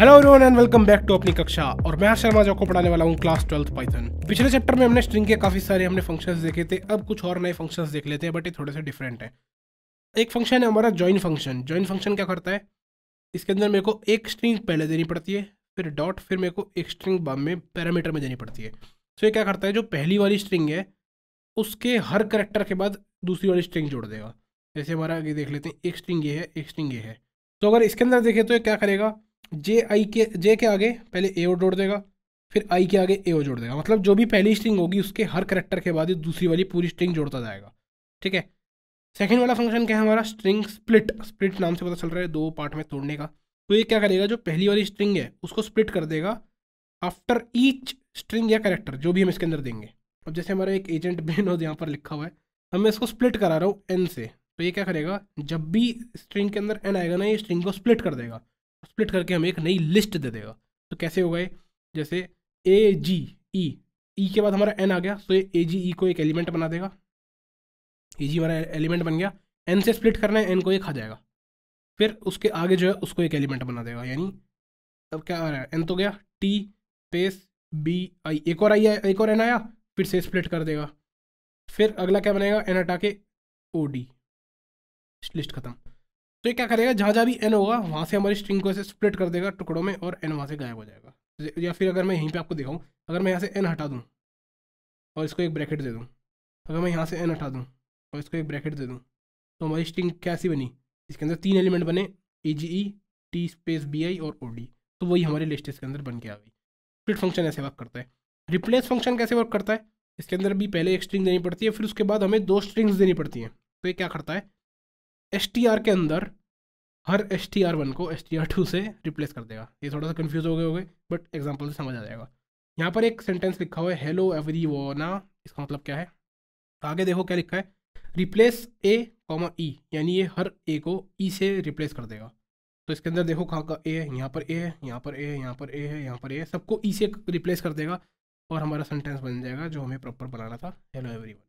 hello everyone and welcome back to अपनी कक्षा और मैं शर्मा जो को पढ़ाने वाला हूँ क्लास ट्वेल्थ पाइथन पिछले चैप्टर में हमने स्ट्रिंग के काफ़ी सारे हमने फंक्शंस देखे थे अब कुछ और नए फंक्शंस देख लेते हैं बट ये थोड़े से डिफरेंट है एक फंक्शन है हमारा ज्वाइन फंक्शन ज्वाइन फंक्शन क्या करता है इसके अंदर मेरे को एक स्ट्रिंग पहले देनी पड़ती है फिर डॉट फिर मेरे को एक स्ट्रिंग बाद में पैरामीटर में देनी पड़ती है सो तो ये क्या करता है जो पहली वाली स्ट्रिंग है उसके हर करेक्टर के बाद दूसरी वाली स्ट्रिंग जोड़ देगा जैसे हमारा आगे देख लेते हैं एक स्ट्रिंग ये है एक स्ट्रिंग ये है तो अगर इसके अंदर देखें तो ये क्या करेगा जे आई के जे के आगे पहले ए ओ जोड़ देगा फिर आई के आगे ए ओ जोड़ देगा मतलब जो भी पहली स्ट्रिंग होगी उसके हर करेक्टर के बाद ही दूसरी वाली पूरी स्ट्रिंग जोड़ता जाएगा ठीक है सेकेंड वाला फंक्शन क्या है हमारा स्ट्रिंग स्प्लिट स्प्लिट नाम से पता चल रहा है दो पार्ट में तोड़ने का तो ये क्या करेगा जो पहली वाली स्ट्रिंग है उसको स्प्लिट कर देगा आफ्टर ईच स्ट्रिंग या करेक्टर जो भी हम इसके अंदर देंगे अब जैसे हमारा एक एजेंट बेन हो यहाँ पर लिखा हुआ है अब मैं इसको स्प्लिट करा रहा हूँ एन से तो ये क्या करेगा जब भी स्ट्रिंग के अंदर एन आएगा ना ये स्ट्रिंग को स्प्लिट कर देगा स्प्लिट करके हमें एक नई लिस्ट दे देगा तो कैसे होगा ये जैसे ए जी ई ई के बाद हमारा एन आ गया तो ये ए जी ई को एक एलिमेंट बना देगा ए जी हमारा एलिमेंट बन गया एन से स्प्लिट करना है एन को ये खा जाएगा फिर उसके आगे जो है उसको एक एलिमेंट बना देगा यानी अब क्या आ रहा है एन तो गया टी स्पेस बी आई एक और आई आया एक और एन आया फिर से स्प्लिट कर देगा फिर अगला क्या बनेगा एन हटा के ओ डी लिस्ट खत्म तो ये क्या करेगा जहाँ जहाँ भी एन होगा वहाँ से हमारी स्ट्रिंग को ऐसे स्प्लिट कर देगा टुकड़ों में और एन वहाँ से गायब हो जाएगा या फिर अगर मैं यहीं पे आपको दिखाऊँ अगर मैं यहाँ से एन हटा दूँ और इसको एक ब्रैकेट दे दूँ अगर मैं यहाँ से एन हटा दूँ और इसको एक ब्रैकेट दे दूँ तो हमारी स्ट्रिंग कैसी बनी इसके अंदर तीन एलिमेंट बने A G E T space B I और ओ डी तो वही हमारी लिस्ट इसके अंदर बन के आ गई स्प्लिट फंक्शन ऐसे वर्क करता है रिप्लेस फंक्शन कैसे वर्क करता है इसके अंदर भी पहले एक स्ट्रिंग देनी पड़ती है फिर उसके बाद हमें दो स्ट्रिंग्स देनी पड़ती हैं तो ये क्या करता है एस के अंदर हर एस टी आर वन को एस टी आर टू से रिप्लेस कर देगा ये थोड़ा सा कन्फ्यूज हो गए हो गए बट एग्जाम्पल से समझ आ जाएगा यहाँ पर एक सेंटेंस लिखा हुआ है हेलो एवरी वोना इसका मतलब क्या है आगे देखो क्या लिखा है रिप्लेस ए कॉमा ई यानी ये हर ए को ई e से रिप्लेस कर देगा तो इसके अंदर देखो कहाँ का ए है यहाँ पर ए है यहाँ पर ए है यहाँ पर ए है यहाँ पर ए है सबको ई e से रिप्लेस कर देगा और हमारा सेंटेंस बन जाएगा जो हमें प्रॉपर बनाना था हेलो एवरीवन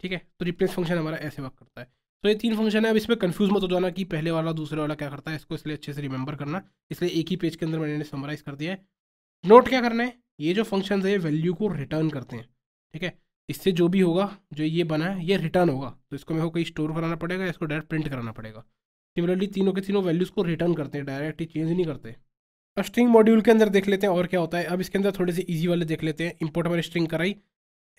ठीक है तो रिप्लेस फंक्शन हमारा ऐसे वर्क करता है तो ये तीन फंक्शन है अब इसमें कन्फ्यूज मत हो जाना कि पहले वाला दूसरे वाला क्या करता है इसको इसलिए अच्छे से रिमेंबर करना इसलिए एक ही पेज के अंदर मैंने समराइज कर दिया है नोट क्या करना है ये जो फंक्शन है ये वैल्यू को रिटर्न करते हैं ठीक है इससे जो भी होगा जो ये बना है ये रिटर्न होगा तो इसको मेरे को कहीं स्टोर कराना पड़ेगा इसको डायरेक्ट प्रिंट कराना पड़ेगा सिमिलरली तीनों के तीनों वैल्यूज़ को रिटर्न करते हैं डायरेक्ट ही चेंज नहीं करते अब स्ट्रिंग मॉड्यूल के अंदर देख लेते हैं और क्या होता है अब इसके अंदर थोड़े से इजी वाले देख लेते हैं इंपोर्ट मैंने स्ट्रिंग कराई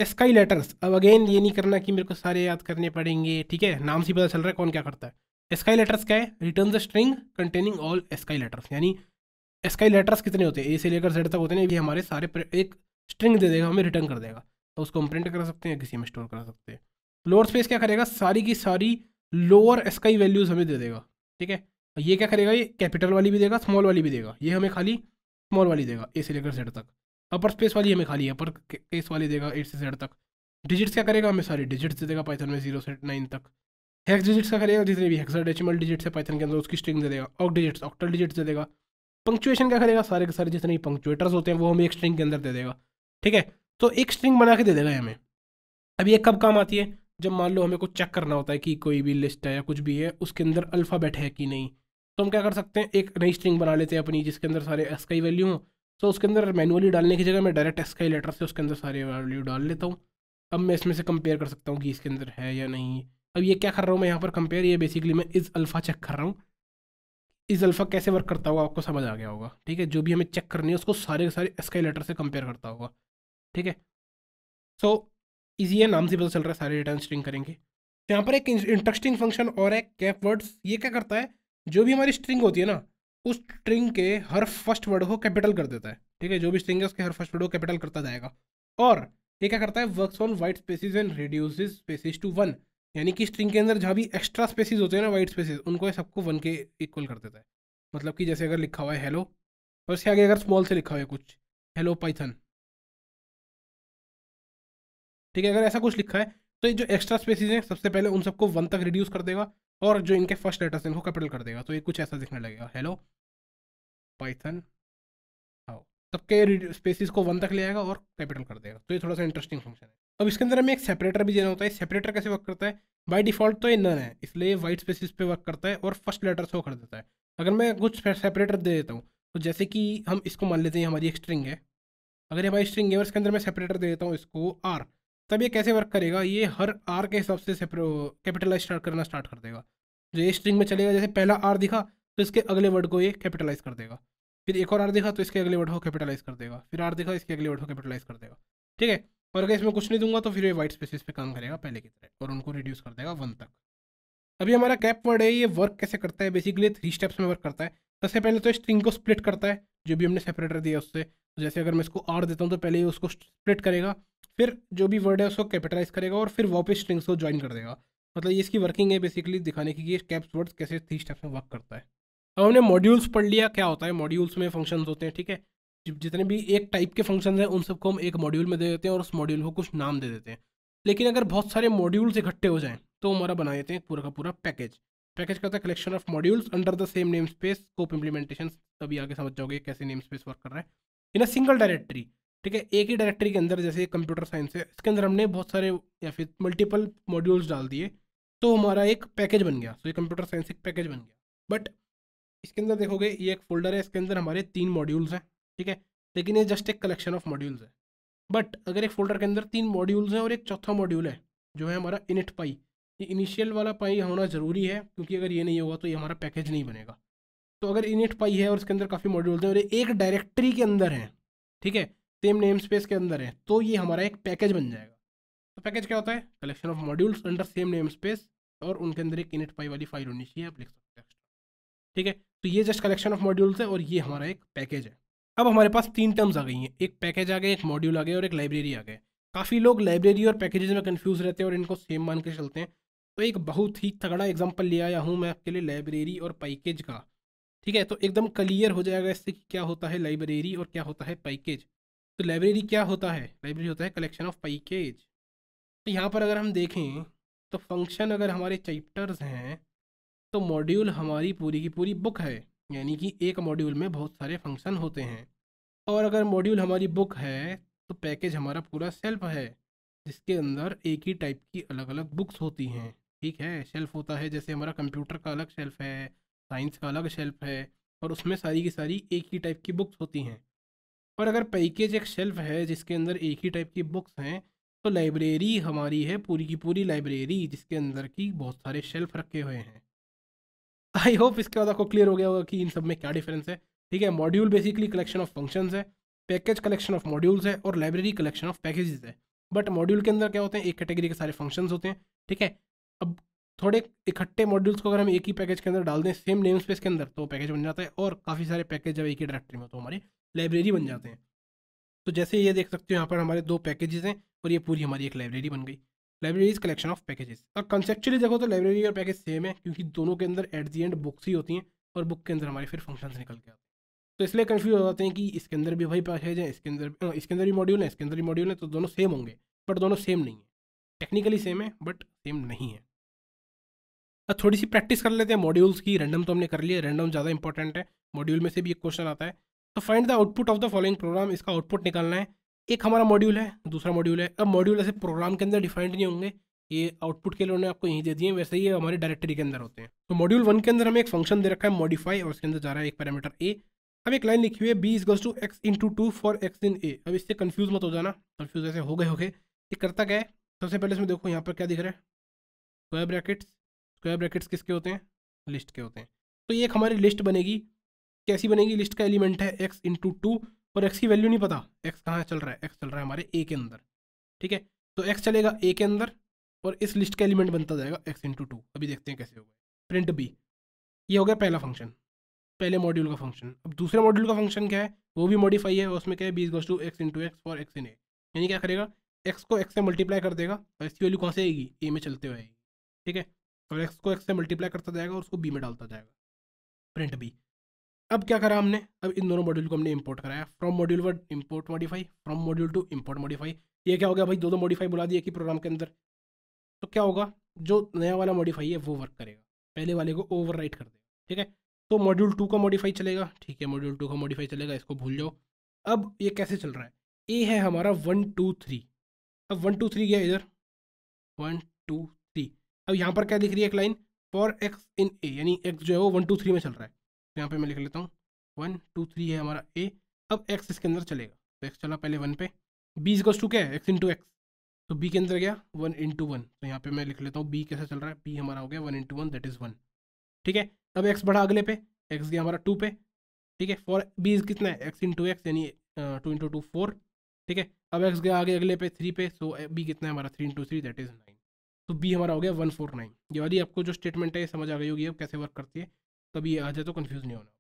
स्काई लेटर्स अब अगेन ये नहीं करना कि मेरे को सारे याद करने पड़ेंगे ठीक है नाम से पता चल रहा है कौन क्या करता है स्काई लेटर्स क्या है return the string containing all ASCII letters यानी स्काई लेटर्स कितने होते हैं ए से लेकर जेड तक होते हैं ये हमारे सारे एक स्ट्रिंग दे देगा हमें रिटर्न कर देगा तो उसको हम प्रिंट करा सकते हैं किसी में स्टोर करा सकते हैं लोअर स्पेस क्या करेगा सारी की सारी लोअर स्काई वैल्यूज़ हमें दे देगा ठीक है ये क्या करेगा ये कैपिटल वाली भी देगा स्मॉल वाली भी देगा ये हमें खाली स्मॉल वाली देगा ए से लेकर जेड तक अपर स्पेस वाली हमें खाली है अपर केस वाली देगा एट से जेड तक डिजिट्स क्या करेगा हमें सारी डिजिट्स दे देगा पाइथन में जीरो से नाइन तक हेक्स डिजिट्स का करेगा जितने भी हेक्सा डेसिमल डिजिट्स है पाइथन के अंदर उसकी स्ट्रिंग दे देगा ऑक डिजिट्स ऑक्टल डिजिट्स दे देगा पंक्चुएशन क्या करेगा सारे के सारे जितने भी पंक्चुएटर्स होते हैं वो हमें एक स्ट्रिंग के अंदर दे देगा ठीक है तो एक स्ट्रिंग बना के दे देगा हमें अभी ये कब काम आती है जब मान लो हमें कुछ चेक करना होता है कि कोई भी लिस्ट है या कुछ भी है उसके अंदर अल्फ़ाबेट है कि नहीं तो हम क्या कर सकते हैं एक नई स्ट्रिंग बना लेते हैं अपनी जिसके अंदर सारे एस का ही वैल्यू हों सो उसके अंदर मैनुअली डालने की जगह मैं डायरेक्ट लेटर से उसके अंदर सारे वैल्यू डाल लेता हूँ अब मैं इसमें से कंपेयर कर सकता हूँ कि इसके अंदर है या नहीं अब ये क्या कर रहा हूँ मैं यहाँ पर कंपेयर ये बेसिकली मैं इज़ अल्फ़ा चेक कर रहा हूँ इज़ अल्फ़ा कैसे वर्क करता होगा आपको समझ आ गया होगा ठीक है जो भी हमें चेक करनी है उसको सारे के सारे लेटर से कंपेयर करता होगा ठीक है सो इजी है नाम से पता चल रहा है सारे रिटर्न स्ट्रिंग करेंगे यहाँ पर एक इंटरेस्टिंग फंक्शन और है कैप वर्ड्स ये क्या करता है जो भी हमारी स्ट्रिंग होती है ना उस स्ट्रिंग के हर फर्स्ट वर्ड को कैपिटल कर देता है ठीक है जो भी स्ट्रिंग है उसके हर फर्स्ट वर्ड को कैपिटल करता जाएगा और ये क्या करता है works on white spaces and reduce spaces to one यानी कि स्ट्रिंग के अंदर जहाँ भी एक्स्ट्रा स्पेसिस होते हैं ना वाइट स्पेसिस उनको सबको वन के इक्वल कर देता है मतलब कि जैसे अगर लिखा हुआ है हेलो और उसके आगे अगर स्मॉल से लिखा हुआ है कुछ हेलो पाइथन ठीक है अगर ऐसा कुछ लिखा है तो ये जो एक्स्ट्रा स्पेसिस हैं सबसे पहले उन सबको वन तक रिड्यूस कर देगा और जो इनके फर्स्ट लेटर्स हैं इनको कैपिटल कर देगा तो ये कुछ ऐसा दिखने लगेगा हेलो पाइथन हाउ सबके स्पेसिस को वन तक ले आएगा और कैपिटल कर देगा तो ये थोड़ा सा इंटरेस्टिंग फंक्शन है अब इसके अंदर हमें एक सेपरेटर भी देना होता है सेपरेटर कैसे वर्क करता है बाई डिफॉल्ट तो ये नन है इसलिए वाइट स्पेसिस पे वर्क करता है और फर्स्ट लेटर शो कर देता है अगर मैं कुछ सेपरेटर दे देता हूँ तो जैसे कि हम इसको मान लेते हैं हमारी एक स्ट्रिंग है अगर ये हमारी स्ट्रिंग है और इसके अंदर मैं सेपरेटर दे देता हूँ इसको आर तब ये कैसे वर्क करेगा ये हर आर के हिसाब से कैपिटलाइज स्टार्ट करना स्टार्ट कर देगा जो ये स्ट्रिंग में चलेगा जैसे पहला आर दिखा तो इसके अगले वर्ड को ये कैपिटलाइज कर देगा फिर एक और आर देखा तो इसके अगले वर्ड को कैपिटलाइज कर देगा फिर आर देखा इसके अगले वर्ड को कैपिटलाइज कर देगा ठीक है और अगर इसमें कुछ नहीं दूंगा तो फिर ये वाइट स्पेसिस पे काम करेगा पहले की तरह और उनको रिड्यूस कर देगा वन तक अभी हमारा कैप वर्ड है ये वर्क कैसे करता है बेसिकली थ्री स्टेप्स में वर्क करता है सबसे पहले तो स्ट्रिंग को स्प्लिट करता है जो भी हमने सेपरेटर दिया उससे तो जैसे अगर मैं इसको आर देता हूँ तो पहले ये उसको स्प्लिट करेगा फिर जो भी वर्ड है उसको कैपिटलाइज करेगा और फिर वापस स्ट्रिंग्स को ज्वाइन कर देगा मतलब ये इसकी वर्किंग है बेसिकली दिखाने की कि ये कैप्स वर्ड कैसे थ्री स्टेप्स में वर्क करता है अब हमने मॉड्यूल्स पढ़ लिया क्या होता है मॉड्यूल्स में फंक्शन होते हैं ठीक है जितने भी एक टाइप के फंक्शन हैं उन सबको हम एक मॉड्यूल में दे देते हैं और उस मॉड्यूल को कुछ नाम दे देते हैं लेकिन अगर बहुत सारे मॉड्यूल्स इकट्ठे हो जाएँ तो हमारा बना देते हैं पूरा का पूरा पैकेज पैकेज होता है collection of modules under the same name space scope implementation तभी आगे समझ जाओगे कैसे नेम स्पेस वर्क कर रहा है इन अ सिंगल डायरेक्टरी ठीक है एक ही डायरेक्टरी के अंदर जैसे कंप्यूटर साइंस है इसके अंदर हमने बहुत सारे या फिर मल्टीपल मॉड्यूल्स डाल दिए तो हमारा एक पैकेज बन गया सो तो ये कंप्यूटर साइंस एक पैकेज बन गया बट इसके अंदर देखोगे ये एक फोल्डर है इसके अंदर हमारे तीन मॉड्यूल्स हैं ठीक है लेकिन ये जस्ट एक कलेक्शन ऑफ मॉड्यूल्स है बट अगर एक फोल्डर के अंदर तीन मॉड्यूल्स हैं और एक चौथा मॉड्यूल है जो है हमारा इनिट पाई ये इनिशियल वाला पाई होना ज़रूरी है क्योंकि अगर ये नहीं होगा तो ये हमारा पैकेज नहीं बनेगा तो अगर इनिट पाई है और इसके अंदर काफ़ी मॉड्यूल्स हैं और एक डायरेक्ट्री के अंदर है ठीक है सेम नेम स्पेस के अंदर है तो ये हमारा एक पैकेज बन जाएगा तो पैकेज क्या होता है collection of modules under same name space और उनके अंदर एक इनिट पाई वाली फाइल होनी चाहिए आप लिख सकते हैं ठीक है तो ये जस्ट कलेक्शन ऑफ मॉड्यूल्स है और ये हमारा एक पैकेज है अब हमारे पास तीन टर्म्स आ गई हैं एक पैकेज आ गया एक मॉड्यूल आ गया और एक लाइब्रेरी आ गया काफ़ी लोग लाइब्रेरी और पैकेजेस में कन्फ्यूज़ रहते हैं और इनको सेम मान के चलते हैं तो एक बहुत ही तगड़ा एग्जाम्पल ले आया हूँ मैं आपके लिए लाइब्रेरी और पैकेज का ठीक है तो एकदम क्लियर हो जाएगा इससे कि क्या होता है लाइब्रेरी और क्या होता है पैकेज तो लाइब्रेरी क्या होता है लाइब्रेरी होता है कलेक्शन ऑफ पैकेज तो यहाँ पर अगर हम देखें तो फंक्शन अगर हमारे चैप्टर्स हैं तो मॉड्यूल हमारी पूरी की पूरी बुक है यानी कि एक मॉड्यूल में बहुत सारे फंक्शन होते हैं और अगर मॉड्यूल हमारी बुक है तो पैकेज हमारा पूरा सेल्फ है जिसके अंदर एक ही टाइप की अलग अलग बुक्स होती हैं ठीक है शेल्फ होता है जैसे हमारा कंप्यूटर का अलग शेल्फ है साइंस का अलग शेल्फ है और उसमें सारी की सारी एक ही टाइप की बुक्स होती हैं और अगर पैकेज एक शेल्फ है जिसके अंदर एक ही टाइप की बुक्स हैं तो लाइब्रेरी हमारी है पूरी की पूरी लाइब्रेरी जिसके अंदर की बहुत सारे शेल्फ रखे हुए हैं आई होप इसके बाद आपको क्लियर हो गया होगा कि इन सब में क्या डिफरेंस है ठीक है module basically collection of functions है पैकेज कलेक्शन ऑफ मॉड्यूल्स है और लाइब्रेरी कलेक्शन ऑफ पैकेजेस है बट मॉड्यूल के अंदर क्या होते हैं एक कैटेगरी के सारे फंक्शंस होते हैं ठीक है अब थोड़े इकट्ठे मॉड्यूल्स को अगर हम एक ही पैकेज के अंदर डाल दें सेम नेम स्पेस के अंदर तो पैकेज बन जाता है और काफ़ी सारे पैकेज जब एक ही डायरेक्टरी में तो हमारी लाइब्रेरी बन जाते हैं तो जैसे ये देख सकते हो यहाँ पर हमारे दो पैकेजेस हैं और ये पूरी हमारी एक लाइब्रेरी बन गई library is collection of packages और कंसेप्चुअली देखो तो लाइब्रेरी और पैकेज सेम है क्योंकि दोनों के अंदर एट दी एंड बुक्स ही होती हैं और बुक के अंदर हमारे फिर फंक्शन निकल के आते हैं तो इसलिए कन्फ्यूज हो जाते हैं कि इसके अंदर भी वही पैकेज है इसके अंदर हाँ, इसके अंदर भी मॉड्यूल है इसके अंदर भी मॉड्यूल है तो दोनों सेम होंगे बट दोनों सेम नहीं है टेक्निकली सेम है बट सेम नहीं है अब थोड़ी सी प्रैक्टिस कर लेते हैं मॉड्यूल्स की रैंडम तो हमने कर लिया रैंडम ज़्यादा इंपॉर्टेंट है मॉड्यूल में से भी एक क्वेश्चन आता है तो find the output of the following program इसका आउटपुट निकालना है एक हमारा मॉड्यूल है दूसरा मॉड्यूल है अब मॉड्यूल ऐसे प्रोग्राम के अंदर डिफाइंड नहीं होंगे ये आउटपुट के लिए उन्होंने आपको यहीं दे दिए वैसे ही हमारे डायरेक्टरी के अंदर होते हैं तो मॉड्यूल वन के अंदर हमें एक फंक्शन दे रखा है मॉडिफाई और उसके अंदर जा रहा है एक पैरामीटर ए अब एक लाइन लिखी हुई है बी इज गज to x into two for x in a अब इससे कन्फ्यूज मत हो जाना कन्फ्यूज ऐसे हो गए हो गए ये करता क्या है सबसे पहले इसमें देखो यहाँ पर क्या दिख रहा है स्क्वायर ब्रैकेट्स स्क्वायर ब्रैकेट्स किसके होते हैं लिस्ट के होते हैं तो ये एक हमारी लिस्ट बनेगी कैसी बनेगी लिस्ट का एलिमेंट है एक्स इंटू टू और एक्स की वैल्यू नहीं पता एक्स कहाँ चल रहा है एक्स चल रहा है हमारे ए के अंदर ठीक है तो एक्स चलेगा ए के अंदर और इस लिस्ट का एलिमेंट बनता जाएगा एक्स इंटू टू अभी देखते हैं कैसे होगा प्रिंट बी ये हो गया पहला फंक्शन पहले मॉड्यूल का फंक्शन अब दूसरे मॉड्यूल का फंक्शन क्या है वो भी मॉडिफाई है उसमें क्या है b's goes to x into x for x in a यानी क्या करेगा एक्स को एक्स से मल्टीप्लाई कर देगा और इसकी वैल्यू कहाँ से आएगी ए में चलते हुए आएगी ठीक है और एक्स को एक्स से मल्टीप्लाई करता जाएगा और उसको बी में डालता जाएगा प्रिंट बी अब क्या करा हमने अब इन दोनों मॉड्यूल को हमने इंपोर्ट कराया from module one import modify from module two import modify ये क्या हो गया भाई दो दो मॉडिफाई बुला दिए कि प्रोग्राम के अंदर तो क्या होगा जो नया वाला मॉडिफाई है वो वर्क करेगा पहले वाले को ओवर कर देगा ठीक है तो मॉड्यूल टू का मॉडिफाई चलेगा ठीक है मॉड्यूल टू का मॉडिफाई चलेगा इसको भूल जाओ अब ये कैसे चल रहा है ए है हमारा वन टू थ्री अब वन टू थ्री गया इधर वन टू थ्री अब यहाँ पर क्या दिख रही है एक line for x in a यानी एक्स जो है वो वन टू थ्री में चल रहा है यहाँ पे मैं लिख लेता हूँ वन टू थ्री है हमारा ए अब एक्स इसके अंदर चलेगा तो एक्स चला पहले वन पे बी इजकॉस टू क्या है एक्स इंटू एक्स तो बी के अंदर गया वन इंटू वन तो यहाँ पे मैं लिख लेता हूँ बी कैसा चल रहा है बी हमारा हो गया one into one that is one ठीक है अब एक्स बढ़ा अगले पे एक्स गया हमारा टू पे ठीक है फॉर बी कितना है एक्स इंटू एक्स यानी टू इंटू टू फोर ठीक है अब एक्स गया आगे अगले पे थ्री पे सो बी कितना है हमारा three into three that is nine तो बी हमारा हो गया वन फोर नाइन ये वाली आपको जो स्टेटमेंट है समझ आ गई होगी अब कैसे वर्क करती है कभी आ जाए तो कन्फ्यूज़ नहीं होना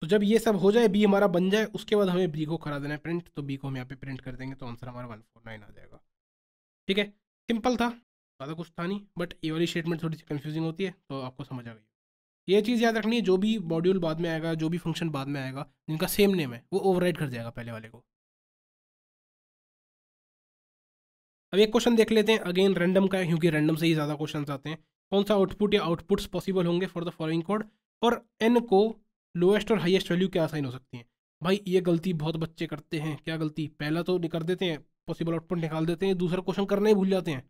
तो जब ये सब हो जाए बी हमारा बन जाए उसके बाद हमें बी को करा देना है प्रिंट तो बी को हम यहाँ पे प्रिंट कर देंगे तो आंसर हमारा वन फोर नाइन आ जाएगा ठीक है सिंपल था ज़्यादा कुछ था नहीं बट ये वाली स्टेटमेंट थोड़ी सी कन्फ्यूजिंग होती है तो आपको समझ आ गई ये चीज़ याद रखनी है जो भी मॉड्यूल बाद में आएगा जो भी फंक्शन बाद में आएगा जिनका सेम नेम है वो ओवर कर जाएगा पहले वाले को अब एक क्वेश्चन देख लेते हैं अगेन रैंडम का है क्योंकि रैंडम से ही ज़्यादा क्वेश्चन आते हैं कौन सा आउटपुट या आउटपुट्स पॉसिबल होंगे फॉर द फॉलोइंग कोड और एन को लोएस्ट और हाइएस्ट वैल्यू क्या असाइन हो सकती हैं भाई ये गलती बहुत बच्चे करते हैं क्या गलती पहला तो कर देते हैं पॉसिबल आउटपुट निकाल देते हैं दूसरा क्वेश्चन करना ही भूल जाते हैं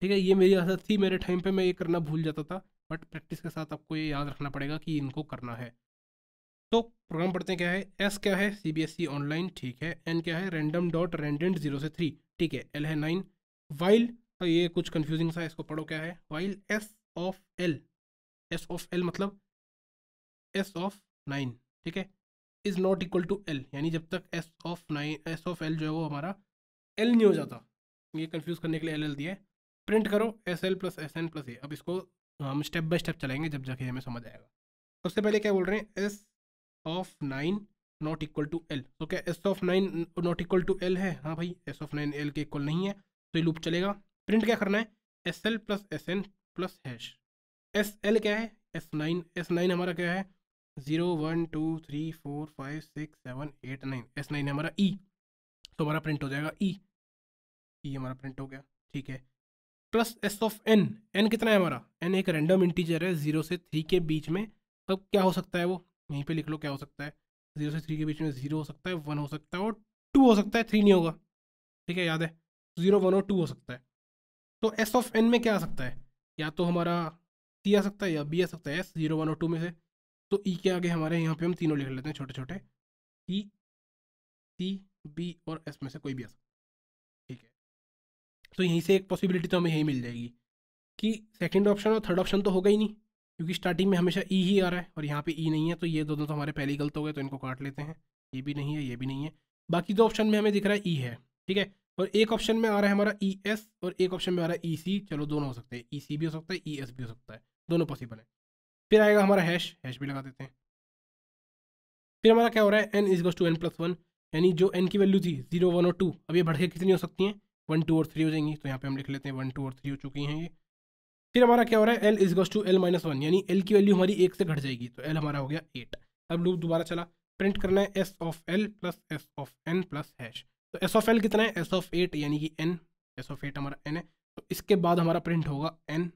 ठीक है ये मेरी आदत थी मेरे टाइम पे मैं ये करना भूल जाता था बट प्रैक्टिस के साथ आपको ये याद रखना पड़ेगा कि इनको करना है तो प्रोग्राम पढ़ते हैं क्या है एस क्या है C B S E online ठीक है एन क्या है रैंडम डॉट रेंडेंट जीरो से थ्री ठीक है एल है नाइन वाइल तो ये कुछ कन्फ्यूजिंग सा इसको पढ़ो क्या है while s of l s of l मतलब एस ऑफ नाइन ठीक है is not equal to l यानी जब तक s of nine s of l जो है वो हमारा एल नहीं हो जाता ये कन्फ्यूज़ करने के लिए एल एल दिया है प्रिंट करो s l plus s n plus a अब इसको हम स्टेप बाय स्टेप चलाएंगे जब जाके हमें समझ आएगा सबसे पहले क्या बोल रहे हैं s of nine not equal to l तो क्या s of nine not equal to l है हाँ भाई एस ऑफ नाइन एल के इक्वल नहीं है तो ये लूप चलेगा प्रिंट क्या करना है s l plus s n plus hash s l क्या है एस नाइन एस नाइन हमारा क्या है zero one two three four five six seven eight nine s nine है हमारा ई तो हमारा प्रिंट हो जाएगा ई ई हमारा प्रिंट हो गया ठीक है plus s of n n कितना है हमारा एन एक रैंडम इंटीजर है जीरो से थ्री के बीच में तब क्या हो सकता है वो यहीं पे लिख लो क्या हो सकता है जीरो से थ्री के बीच में जीरो हो सकता है वन हो सकता है और टू हो सकता है थ्री नहीं होगा ठीक है याद है जीरो वन और टू हो सकता है तो एस ऑफ एन में क्या आ सकता है या तो हमारा सी आ सकता है या बी आ सकता है एस जीरो वन और टू में से तो ई के आगे हमारे यहाँ पे हम तीनों लिख लेते हैं छोटे छोटे ई सी बी और एस में से कोई भी आ सकता ठीक है तो यहीं से एक पॉसिबिलिटी तो हमें यही मिल जाएगी कि सेकंड ऑप्शन और थर्ड ऑप्शन तो होगा ही नहीं क्योंकि स्टार्टिंग में हमेशा ई ही आ रहा है और यहाँ पे ई नहीं है तो ये दोनों तो हमारे पहले ही गलत हो गए तो इनको काट लेते हैं ये भी नहीं है ये भी नहीं है बाकी दो ऑप्शन में हमें दिख रहा है ई है ठीक है और एक ऑप्शन में आ रहा है हमारा ई एस और एक ऑप्शन में आ रहा है ई सी चलो दोनों हो सकते हैं ई सी भी हो सकता है ई एस भी हो सकता है दोनों पॉसिबल है फिर आएगा हमारा हैश हैश भी लगा देते हैं फिर हमारा क्या हो रहा है n is to n plus one यानी जो एन की वैल्यू थी जीरो वन और टू अब ये बढ़ के कितनी हो सकती हैं वन टू और थ्री हो जाएंगी तो यहाँ पे हम लिख लेते हैं वन टू और थ्री हो चुकी हैं ये फिर हमारा क्या हो रहा है l is to l minus one यानी एल की वैल्यू हमारी एक से घट जाएगी तो एल हमारा हो गया एट अब लूप दोबारा चला प्रिंट करना है s of l plus s of n plus hash तो एस ऑफ एल कितना है एस ऑफ एट यानी कि एन एस ऑफ एट हमारा एन है तो इसके बाद हमारा प्रिंट होगा एन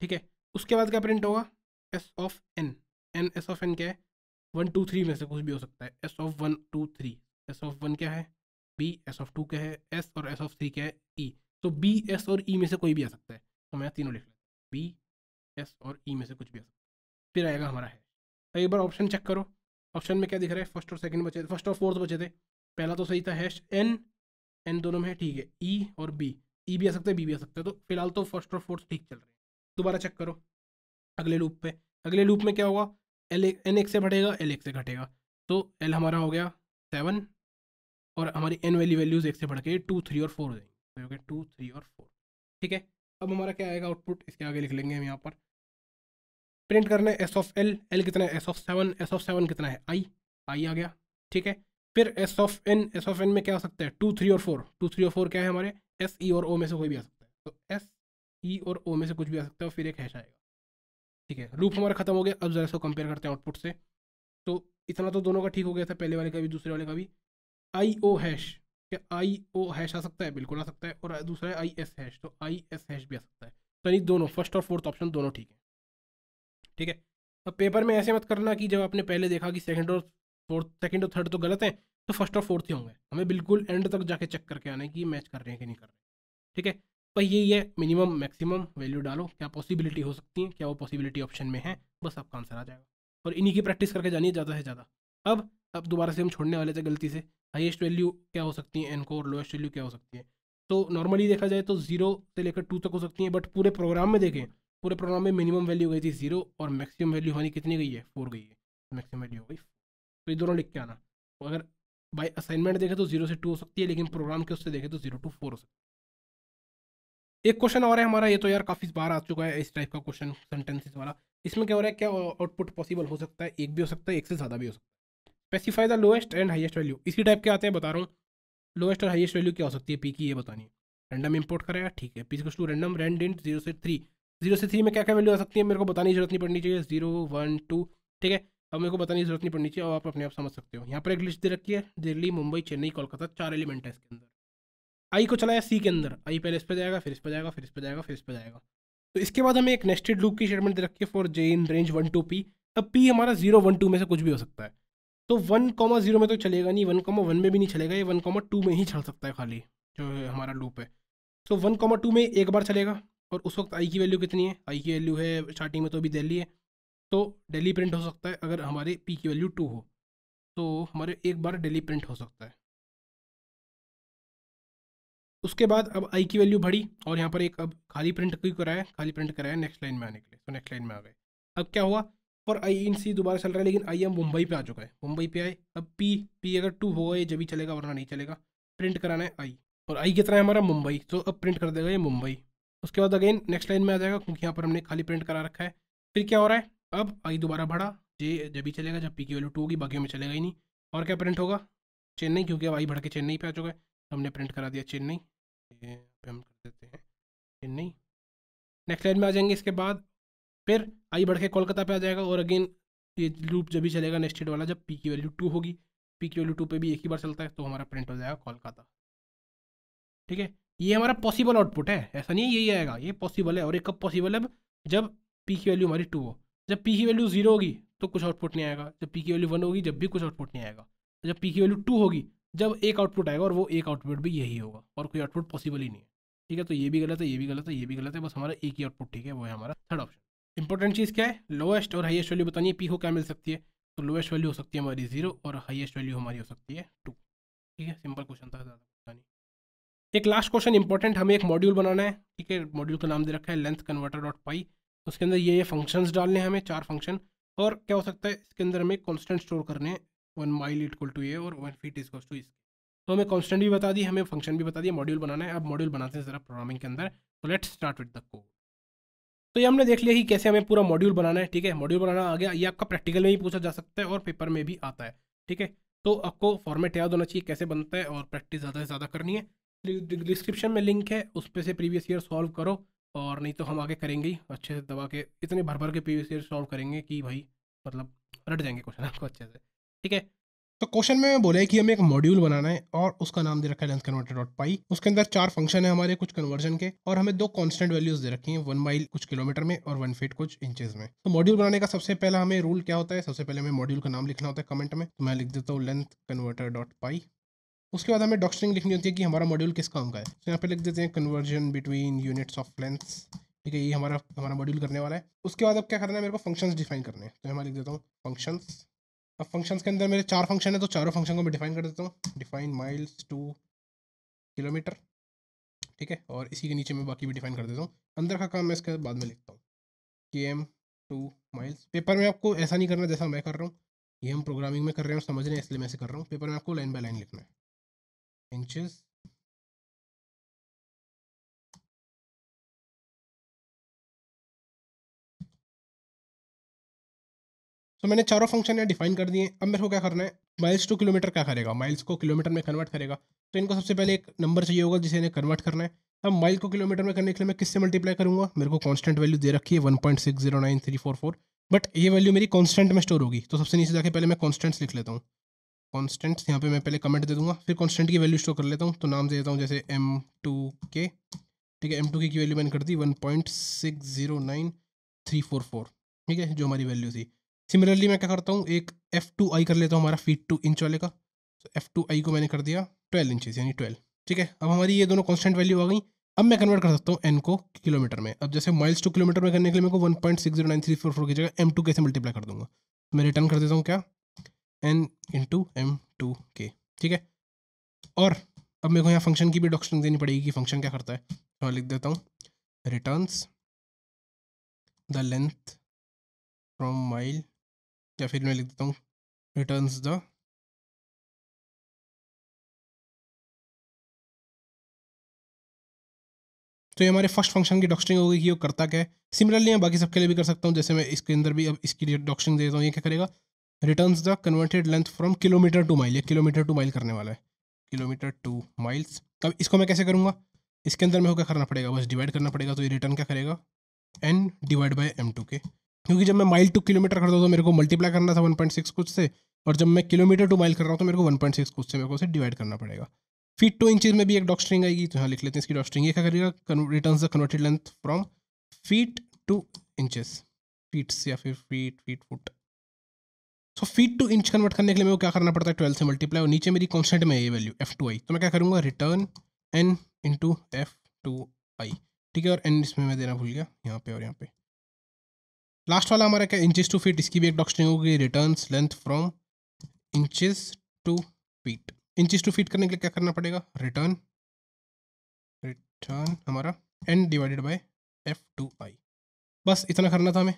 ठीक है उसके बाद क्या प्रिंट होगा s of n n s of n क्या है वन टू थ्री में से कुछ भी हो सकता है s of one two three s of one क्या है बी एस ऑफ टू क्या है एस और एस ऑफ थ्री क्या है ई तो बी एस और ई e में से कोई भी आ सकता है तो मैं तीनों लिख लेता हूँ बी एस और ई e में से कुछ भी आ सकता है फिर आएगा हमारा है तो एक बार ऑप्शन चेक करो ऑप्शन में क्या दिख रहा है फर्स्ट और सेकंड बचे फर्स्ट और फोर्थ बचे थे पहला तो सही था हैश एन एन दोनों में ठीक है ई e और बी ई e भी आ सकता है बी भी आ सकता है तो फिलहाल तो फर्स्ट और फोर्थ ठीक चल रहे हैं दोबारा चेक करो अगले लूप पे अगले लूप में क्या होगा एल एन एक से बढ़ेगा एल एक से घटेगा तो एल हमारा हो गया सेवन और हमारी एन वाली वैल्यूज़ एक से बढ़ के टू थ्री और फोर हो जाएंगे तो हो गया टू थ्री और फोर ठीक है अब हमारा क्या आएगा आउटपुट इसके आगे लिख लेंगे हम यहाँ पर प्रिंट करना है एस ऑफ एल एल कितना है s of seven s of seven कितना है आई आई आ गया ठीक है फिर s of n s of n में क्या आ सकता है टू थ्री और फोर टू थ्री और फोर क्या है हमारे एस ई e और ओ में से कोई भी आ सकता है तो एस ई e और ओ में से कुछ भी आ सकता है फिर एक हैश आएगा ठीक है लूप हमारा खत्म हो गया अब ज़रा इसको कंपेयर करते हैं आउटपुट से तो इतना तो दोनों का ठीक हो गया था पहले वाले का भी दूसरे वाले का भी आई ओ हैश क्या आई ओ हैश आ सकता है बिल्कुल आ सकता है और दूसरा है आई एस हैश तो आई एस हैश भी आ सकता है तो यानी दोनों फर्स्ट और फोर्थ ऑप्शन दोनों ठीक है ठीक है अब पेपर में ऐसे मत करना कि जब आपने पहले देखा कि सेकेंड और फोर्थ सेकेंड और थर्ड तो गलत है तो फर्स्ट और फोर्थ ही होंगे हमें बिल्कुल एंड तक जाके चेक करके आना है कि मैच कर रहे हैं कि नहीं कर रहे ठीक है पर ये है मिनिमम मैक्सिमम वैल्यू डालो क्या पॉसिबिलिटी हो सकती है क्या वो पॉसिबिलिटी ऑप्शन में है बस आपका आंसर आ जाएगा और इन्हीं की प्रैक्टिस करके जानिए ज़्यादा से ज़्यादा अब अब दोबारा से हम छोड़ने वाले थे गलती से हाइस्ट वैल्यू क्या हो सकती है एन को और लोएस्ट वैल्यू क्या हो सकती है तो नॉर्मली देखा जाए तो जीरो से लेकर टू तक हो सकती है बट पूरे प्रोग्राम में देखें पूरे प्रोग्राम में मिनिमम वैल्यू गई थी जीरो और मैक्सिमम वैल्यू हमारी कितनी गई है फोर गई है मैक्सिमम वैल्यू हो गई तो ये दोनों लिख के आना अगर बाई असाइनमेंट देखें तो जीरो से टू हो सकती है लेकिन प्रोग्राम के उससे देखें तो जीरो टू फोर हो सकती है एक क्वेश्चन और है हमारा ये तो यार काफ़ी बार आ चुका है इस टाइप का क्वेश्चन सेंटेंसेस वाला इसमें क्या हो रहा है क्या आउटपुट पॉसिबल हो सकता है एक भी हो सकता है एक से ज़्यादा भी हो सकता है specify the lowest and highest value इसी टाइप के आते हैं बता रहा हूँ लोएस्ट और हाइएस्ट वैल्यू क्या हो सकती है पी की ये बतानी है रैंडम इंपोर्ट कराया ठीक है पी कुछ two random rand int zero से थ्री जीरो से थ्री में क्या क्या वैल्यू आ सकती है मेरे को बताने की जरूरत नहीं पड़नी चाहिए जीरो वन टू ठीक है अब मेरे को बताने की जरूरत नहीं पड़नी चाहिए और आप अपने आप समझ सकते हो यहाँ पर एक लिस्ट दे रखी है दिल्ली मुंबई चेन्नई कोलकाता चार एलिमेंट है इसके अंदर आई को चलाया सी के अंदर आई पहले इस पर जाएगा फिर इस पर जाएगा फिर इस पर जाएगा फिर इस पर जाएगा तो इसके बाद हमें एक नेस्टेड लूप की स्टेटमेंट दे रखी है for j in range one two p अब पी हमारा जीरो वन टू में से कुछ भी हो सकता है तो वन कॉमा जीरो में तो चलेगा नहीं वन कॉमा वन में भी नहीं चलेगा ये वन कॉमा टू में ही चल सकता है खाली जो हमारा लूप है सो वन कॉमा टू में एक बार चलेगा और उस वक्त आई की वैल्यू कितनी है आई की वैल्यू है स्टार्टिंग में तो अभी दिल्ली है तो डेली प्रिंट हो सकता है अगर हमारे पी की वैल्यू टू हो तो हमारे एक बार डेली प्रिंट हो सकता है उसके बाद अब आई की वैल्यू बढ़ी और यहाँ पर एक अब खाली प्रिंट क्यों कराया खाली प्रिंट कराया नेक्स्ट लाइन में आने के लिए तो नेक्स्ट लाइन में आ गए अब क्या हुआ पर आई इन सी दोबारा चल रहा है लेकिन आई एम मुंबई पे आ चुका है मुंबई पे आए अब पी पी अगर टू होगा ये जब भी चलेगा वरना नहीं चलेगा प्रिंट कराना है आई और आई कितना है हमारा मुंबई तो अब प्रिंट कर देगा ये मुंबई उसके बाद अगेन नेक्स्ट लाइन में आ जाएगा क्योंकि यहाँ पर हमने खाली प्रिंट करा रखा है फिर क्या हो रहा है अब आई दोबारा बढ़ा जे जब भी चलेगा जब पी की वैल्यू टू होगी बाकी में चलेगा ही नहीं और क्या प्रिंट होगा चेन्नई क्योंकि अब आई बढ़ के चेन्नई पे आ चुका है हमने प्रिंट करा दिया चेन्नई ठीक पे हम कर देते हैं लेकिन नहीं नेक्स्ट लाइन में आ जाएंगे इसके बाद फिर आई बढ़ के कोलकाता पे आ जाएगा और अगेन ये लूप जब भी चलेगा नेक्स्टेड वाला जब पी की वैल्यू टू होगी पी की वैल्यू टू पे भी एक ही बार चलता है तो हमारा प्रिंट हो जाएगा कोलकाता ठीक है ये हमारा पॉसिबल आउटपुट है ऐसा नहीं है यही आएगा ये पॉसिबल है और एक कब पॉसिबल है जब पी की वैल्यू हमारी टू हो जब पी की वैल्यू जीरो होगी तो कुछ आउटपुट नहीं आएगा जब पी की वैल्यू वन होगी जब भी कुछ आउटपुट नहीं आएगा जब पी की वैल्यू टू होगी जब एक आउटपुट आएगा और वो एक आउटपुट भी यही होगा और कोई आउटपुट पॉसिबल ही नहीं है ठीक है तो ये भी गलत है ये भी गलत है ये भी गलत है बस हमारा एक ही आउटपुट ठीक है वो है हमारा थर्ड ऑप्शन इंपॉर्टेंट चीज़ क्या है लोएस्ट और हाइएस्ट वैल्यू बताइए पी को क्या मिल सकती है तो लोएस्ट वैल्यू हो सकती है हमारी जीरो और हाइएस्ट वैल्यू हमारी हो सकती है टू ठीक है सिंपल क्वेश्चन था ज़्यादा नहीं एक लास्ट क्वेश्चन इंपॉर्टेंट हमें एक मॉड्यूल बनाना है ठीक है मॉड्यूल का नाम दे रखा है लेंथ कन्वर्टर डॉट पाई उसके अंदर ये ये फंक्शंस डालने हैं हमें चार फंक्शन और क्या हो सकता है इसके अंदर हमें कॉन्स्टेंट स्टोर करने हैं one mile equal to a और वन फीट इज टू इसके तो हमें कॉन्स्टेंट भी बता दी हमें फंक्शन भी बता दिया मॉड्यूल बनाना है अब मॉड्यूल बनाते हैं ज़रा प्रोग्रामिंग के अंदर तो let's start with the code तो ये हमने देख लिया कि कैसे हमें पूरा मॉड्यूल बनाना है ठीक है मॉड्यूल बनाना आ गया ये आपका प्रैक्टिकल में भी पूछा जा सकता है और पेपर में भी आता है ठीक है तो आपको फॉर्मेट याद होना चाहिए कैसे बनता है और प्रैक्टिस ज़्यादा से ज़्यादा करनी है डिस्क्रिप्शन में लिंक है उस पर से प्रीवियस ईयर सॉल्व करो और नहीं तो हम आगे करेंगे ही अच्छे से दबा के इतने भर भर के प्रीवियस ईयर सॉल्व करेंगे कि भाई मतलब रट जाएंगे क्वेश्चन आपको अच्छे से ठीक है तो क्वेश्चन में बोला है कि हमें एक मॉड्यूल बनाना है और उसका नाम दे रखा है लेंथ कन्वर्टर डॉट पाई उसके अंदर चार फंक्शन है हमारे कुछ कन्वर्जन के और हमें दो कांस्टेंट वैल्यूज दे रखी हैं वन माइल कुछ किलोमीटर में और वन फीट कुछ इंचेस में तो मॉड्यूल बनाने का सबसे पहला हमें रूल क्या होता है सबसे पहले हमें मॉड्यूल का नाम लिखना होता है कमेंट में तो मैं लिख देता हूँ लेंथ कन्वर्टर डॉट पाई उसके बाद हमें डॉक्स्ट्रिंग लिखनी होती है कि हमारा मॉड्यूल किस काम का है तो यहाँ पे लिख देते हैं conversion between units of length ठीक है ये हमारा हमारा मॉड्यूल करने वाला है उसके बाद अब क्या करना है मेरे को फंक्शंस डिफाइन करने हैं तो मैं लिख देता हूँ फंक्शंस अब फंक्शंस के अंदर मेरे चार फंक्शन है तो चारों फंक्शन को मैं डिफाइन कर देता हूँ डिफाइन माइल्स टू किलोमीटर ठीक है और इसी के नीचे मैं बाकी भी डिफाइन कर देता हूँ अंदर का काम मैं इसके बाद में लिखता हूँ के एम टू माइल्स पेपर में आपको ऐसा नहीं करना जैसा मैं कर रहा हूँ ये हम प्रोग्रामिंग में कर रहे हैं समझ रहे हैं इसलिए मैं ऐसे कर रहा हूँ पेपर में आपको लाइन बाय लाइन लिखना है इंचज तो मैंने चारों फंक्शन यहाँ डिफाइन कर दिए अब मेरे को क्या करना है माइल्स टू किलोमीटर क्या करेगा माइल्स को किलोमीटर में कन्वर्ट करेगा तो इनको सबसे पहले एक नंबर चाहिए होगा जिसे इन्हें कन्वर्ट करना है अब माइल को किलोमीटर में करने के लिए मैं किससे मल्टीप्लाई करूँगा मेरे को कॉन्स्टेंट वैल्यू दे रखी है one point six zero nine three four four but ये वैल्यू मेरी कॉन्स्टेंट में स्टोर होगी तो सबसे नीचे जाके पहले मैं कॉन्स्टेंट्स लिख लेता हूँ कॉन्स्टेंट्स यहाँ पे मैं पहले कमेंट दे दूँगा फिर कॉन्स्टेंट की वैल्यू स्टोर कर लेता हूँ तो नाम दे देता हूँ जैसे एम टू के ठीक है एम टू के की वैल्यू मैंने कर दी one point six zero nine three four four ठीक है जो हमारी वैल्यू थी सिमिलरली मैं क्या करता हूँ एक एफ़ टू आई कर लेता हूँ हमारा फीट टू इंच वाले का तो एफ़ टू आई को मैंने कर दिया ट्वेल्व इंचज़ यानी ट्वेल्व ठीक है अब हमारी ये दोनों कॉन्स्टेंट वैल्यू आ गई अब मैं कन्वर्ट कर सकता हूँ एन को किलोमीटर में अब जैसे माइल्स टू किलोमीटर में करने के लिए मेरे को one point six zero nine three four four की जगह एम टू के से मल्टीप्लाई कर दूंगा तो मैं रिटर्न कर देता हूँ क्या एन इंटू एम टू के ठीक है और अब मेरे को यहाँ फंक्शन की भी डॉक्शन देनी पड़ेगी कि फंक्शन क्या करता है तो मैं लिख देता हूँ returns the length from mile या फिर मैं लिख देता हूँ रिटर्न द तो ये हमारे फर्स्ट फंक्शन की डॉक्स्ट्रिंग होगी कि वो करता क्या है सिमिलरली मैं बाकी सबके लिए भी कर सकता हूँ जैसे मैं इसके अंदर भी अब इसकी डॉक्स्ट्रिंग देता हूँ ये क्या करेगा returns the converted length from kilometre to mile ये किलोमीटर टू माइल करने वाला है किलोमीटर टू माइल्स अब इसको मैं कैसे करूँगा इसके अंदर मेरे को क्या करना पड़ेगा बस डिवाइड करना पड़ेगा तो ये रिटर्न क्या करेगा n divide by m two के क्योंकि जब मैं माइल टू किलोमीटर करता हूँ तो मेरे को मल्टीप्लाई करना था वन पॉइंट सिक्स कुछ से और जब मैं किलोमीटर टू माइल कर रहा हूँ तो मेरे को वन पॉइंट सिक्स कुछ से मेरे को उसे डिवाइड करना पड़ेगा फीट टू इंचज में भी एक डॉक स्ट्रिंग आएगी तो यहाँ लिख लेते हैं इसकी डॉक स्ट्रिंग ये क्या करेगा return the converted length from feet to inches feet या फिर feet feet foot so feet to inch convert करने के लिए मेरे को क्या करना पड़ता है ट्वेल्व से मल्टीप्लाई और नीचे मेरी कॉन्स्टेंट में ये वैल्यू एफ टू आई तो मैं क्या करूँगा return n into f two i ठीक है और एन इसमें मैं देना भूल गया यहाँ पे और यहाँ पे लास्ट वाला हमारा क्या इंचेस टू फीट इसकी भी एक डॉक्शनिंग होगी return length from inches to feet inches to feet करने के लिए क्या करना पड़ेगा रिटर्न रिटर्न हमारा n divided by f two i बस इतना करना था हमें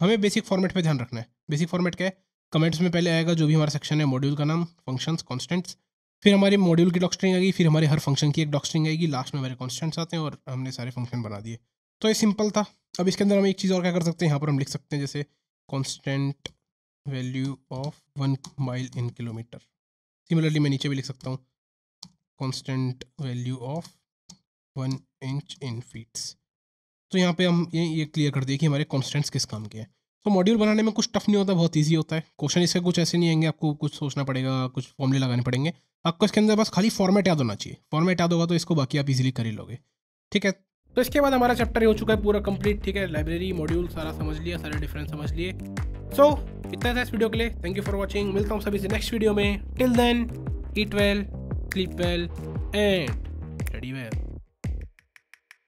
हमें बेसिक फॉर्मेट पे ध्यान रखना है बेसिक फॉर्मेट क्या है कमेंट्स में पहले आएगा जो भी हमारा सेक्शन है मॉड्यूल का नाम फंक्शंस कॉन्स्टेंट्स फिर हमारी मॉड्यूल की डॉक्स्ट्रिंग आएगी फिर हमारे हर फंक्शन की एक डॉक्स्ट्रिंग आएगी लास्ट में हमारे कॉन्स्टेंट्स आते हैं और हमने सारे फंक्शन बना दिए तो ये सिंपल था अब इसके अंदर हम एक चीज़ और क्या कर सकते हैं यहाँ पर हम लिख सकते हैं जैसे constant value of one mile in kilometre similarly मैं नीचे भी लिख सकता हूँ constant value of one inch in feets तो यहाँ पे हम ये ये क्लियर कर दिए कि हमारे कॉन्स्टेंट्स किस काम के हैं तो मॉड्यूल बनाने में कुछ टफ नहीं होता बहुत ईजी होता है क्वेश्चन इसके कुछ ऐसे नहीं आएंगे आपको कुछ सोचना पड़ेगा कुछ फॉर्मले लगाने पड़ेंगे आपको इसके अंदर बस खाली फॉर्मेट याद होना चाहिए फॉर्मेट याद होगा तो इसको बाकी आप इजीली कर ही लोगे ठीक है तो इसके बाद हमारा चैप्टर हो चुका है पूरा कंप्लीट ठीक है लाइब्रेरी मॉड्यूल सारा समझ लिया सारे डिफरेंस समझ लिए सो so, इतना था इस वीडियो के लिए थैंक यू फॉर वॉचिंग मिलता हूँ सभी से नेक्स्ट वीडियो में till then eat well sleep well and study well